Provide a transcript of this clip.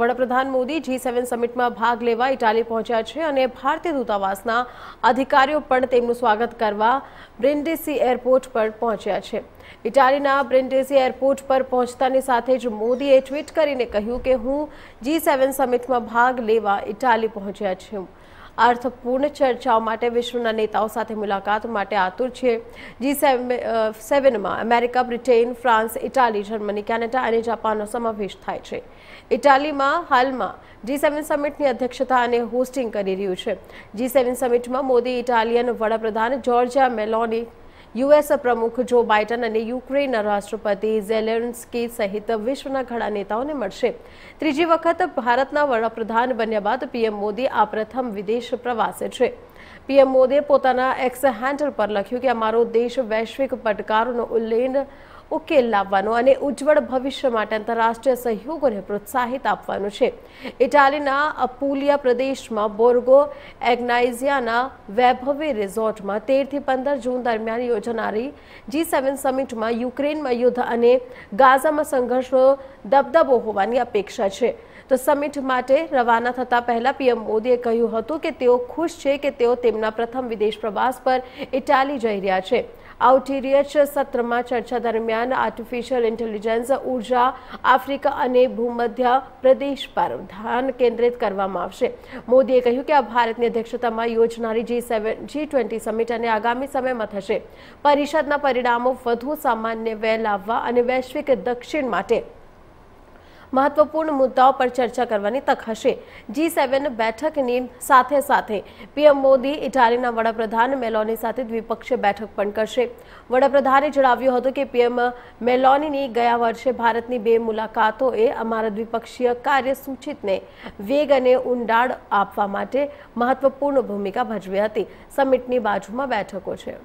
વડાપ્રધાન મોદી G7 સમિટમાં ભાગ લેવા ઇટાલી પહોંચ્યા છે અને ભારતીય દૂતાવાસના અધિકારીઓ પણ તેમનું સ્વાગત કરવા બ્રિન્ડેસી એરપોર્ટ પર પહોંચ્યા છે. ઇટાલીના બ્રિન્ડેસી એરપોર્ટ પર પહોંચતાની સાથે જ મોદીએ ટ્વીટ કરીને કહ્યું કે હું G7 સમિટમાં ભાગ લેવા ઇટાલી પહોંચ્યા છું. અર્થપૂર્ણ ચર્ચાઓ માટે વિશ્વના નેતાઓ સાથે મુલાકાત માટે આતુર છે જી સેવનમાં America Britain France Italy Germany Canada અને જાપાનનો સમાવેશ થાય છે ઇટાલીમાં હાલમાં જી સેવન સમિટની અધ્યક્ષતા અને હોસ્ટિંગ કરી રહ્યું છે જી સેવન સમિટમાં મોદી ઇટાલિયન વડાપ્રધાન જોર્જિયા મેલોની યુએસ પ્રમુખ જો બાઇડન અને યુક્રેનના રાષ્ટ્રપતિ ઝેલેન્સ્કી સહિત વિશ્વના ઘણા નેતાઓને મળશે ત્રીજી વખત ભારતના વડાપ્રધાન બન્યા બાદ પીએમ મોદી આ પ્રથમ વિદેશ પ્રવાસે છે પીએમ મોદીએ પોતાના એક્સ હેન્ડલ પર લખ્યું કે અમારો દેશ વૈશ્વિક પડકારોનો ઉલ્લેખ ઉકેલ લાવવાનો અને ઉજ્જવળ ભવિષ્ય માટે આંતરરાષ્ટ્રીય સહયોગને પ્રોત્સાહિત આપવાનું છે ઇટાલીના અપુલિયા પ્રદેશમાં બોર્ગો એગ્નાઇઝિયાના વૈભવી રિઝોર્ટમાં તેરથી પંદર જૂન દરમિયાન યોજાનારી જી સેવન સમિટમાં યુક્રેનમાં યુદ્ધ અને ગાઝામાં સંઘર્ષનો દબદબો હોવાની અપેક્ષા છે તો સમિટ માટે રવાના થતાં પહેલા પીએમ મોદીએ કહ્યું હતું કે તેઓ ખુશ છે કે તેઓ તેમના પ્રથમ વિદેશ પ્રવાસ પર ઇટાલી જઈ રહ્યા છે આઉટીરિયચ સત્રમાં ચર્ચા દરમિયાન આર્ટિફિશિયલ ઇન્ટેલિજન્સ ઉર્જા આફ્રિકા અને ભૂમધ્ય પ્રદેશ પર ધ્યાન કેન્દ્રિત કરવામાં આવશે મોદીએ કહ્યું કે આ ભારતની અધ્યક્ષતામાં યોજનારી જી સેવન જી ટ્વેન્ટી સમિટ અને આગામી સમયમાં થશે પરિષદના પરિણામો વધુ સામાન્ય વેલ લાવવા અને વૈશ્વિક દક્ષિણ માટે મહત્વપૂર્ણ મુદ્દાઓ પર ચર્ચા કરવાની તક હશે જી સેવન બેઠકની સાથે સાથે પીએમ મોદી ઇટાલીના વડાપ્રધાન મેલોની સાથે દ્વિપક્ષીય બેઠક પણ કરશે વડાપ્રધાને જણાવ્યું હતું કે પીએમ મેલોનીની ગયા વર્ષે ભારતની બે મુલાકાતોએ અમારા દ્વિપક્ષીય કાર્યસૂચિતને વેગ અને ઊંડાણ આપવા માટે મહત્વપૂર્ણ ભૂમિકા ભજવી હતી સમિટની બાજુમાં બેઠકો છે